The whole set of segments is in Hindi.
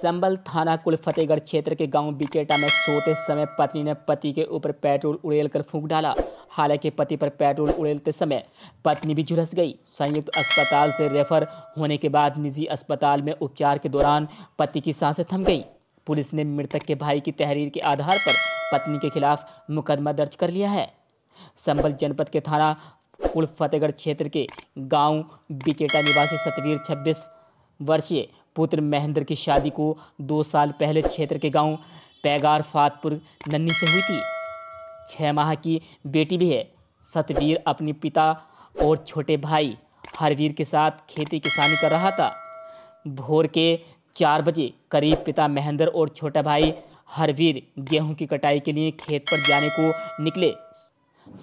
संबल थाना कुल फतेहगढ़ क्षेत्र के गांव बिचेटा में सोते समय पत्नी ने पति के ऊपर पेट्रोल उड़ेल कर फूंक डाला हालांकि पति पर पेट्रोल उड़ेलते समय पत्नी भी झुलस गई संयुक्त अस्पताल से रेफर होने के बाद निजी अस्पताल में उपचार के दौरान पति की सांसें थम गई पुलिस ने मृतक के भाई की तहरीर के आधार पर पत्नी के खिलाफ मुकदमा दर्ज कर लिया है संबल जनपद के थाना कुल फतेहगढ़ क्षेत्र के गांव बिचेटा निवासी सतवीर 26 वर्षीय पुत्र महेंद्र की शादी को दो साल पहले क्षेत्र के गांव पैगार फातपुर नन्नी से हुई थी छः माह की बेटी भी है सतवीर अपने पिता और छोटे भाई हरवीर के साथ खेती किसानी कर रहा था भोर के चार बजे करीब पिता महेंद्र और छोटा भाई हरवीर गेहूं की कटाई के लिए खेत पर जाने को निकले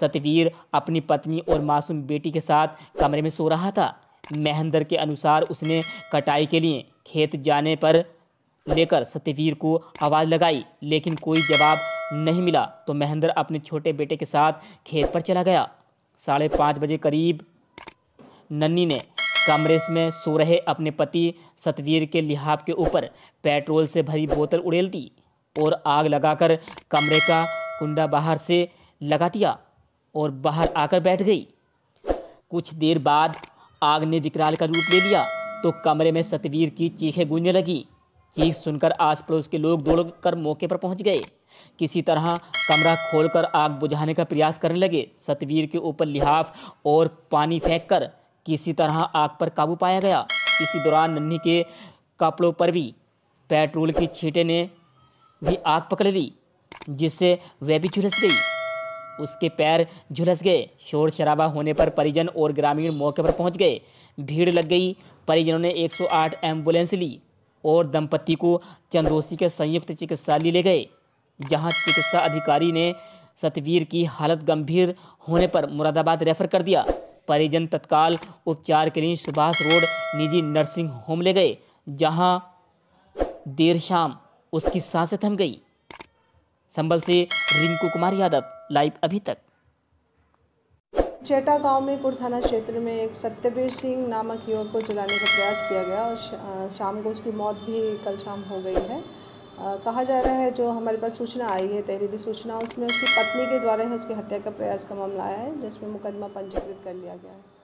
सतवीर अपनी पत्नी और मासूम बेटी के साथ कमरे में सो रहा था महेंद्र के अनुसार उसने कटाई के लिए खेत जाने पर लेकर सत्यवीर को आवाज़ लगाई लेकिन कोई जवाब नहीं मिला तो महेंद्र अपने छोटे बेटे के साथ खेत पर चला गया साढ़े पाँच बजे करीब नन्नी ने कमरे में सो रहे अपने पति सतवीर के लिहाब के ऊपर पेट्रोल से भरी बोतल उड़ेल दी और आग लगाकर कमरे का कुंडा बाहर से लगा दिया और बाहर आकर बैठ गई कुछ देर बाद आग ने विकराल का रूप ले लिया तो कमरे में सतवीर की चीखें गूंजने लगी चीख सुनकर आस पड़ोस के लोग दौड़ कर मौके पर पहुंच गए किसी तरह कमरा खोलकर आग बुझाने का प्रयास करने लगे सतवीर के ऊपर लिहाफ और पानी फेंककर किसी तरह आग पर काबू पाया गया इसी दौरान नन्ही के कपड़ों पर भी पेट्रोल की छींटे ने भी आग पकड़ ली जिससे वह भी झुलस गई उसके पैर झुलस गए शोर शराबा होने पर परिजन और ग्रामीण मौके पर पहुंच गए भीड़ लग गई परिजनों ने 108 एम्बुलेंस ली और दंपति को चंदोसी के संयुक्त चिकित्सालय ले गए जहां चिकित्सा अधिकारी ने सतवीर की हालत गंभीर होने पर मुरादाबाद रेफर कर दिया परिजन तत्काल उपचार के लिए सुभाष रोड निजी नर्सिंग होम ले गए जहाँ देर शाम उसकी सांसें थम गई संबल से रिंकू कुमार यादव लाइव अभी तक चेटा गांव में थाना क्षेत्र में एक सत्यवीर सिंह नामक युवक को जलाने का प्रयास किया गया और शाम को उसकी मौत भी कल शाम हो गई है आ, कहा जा रहा है जो हमारे पास सूचना आई है तहरीरी सूचना उसमें उसकी पत्नी के द्वारा ही उसकी हत्या का प्रयास का मामला आया है जिसमें मुकदमा पंजीकृत कर लिया गया है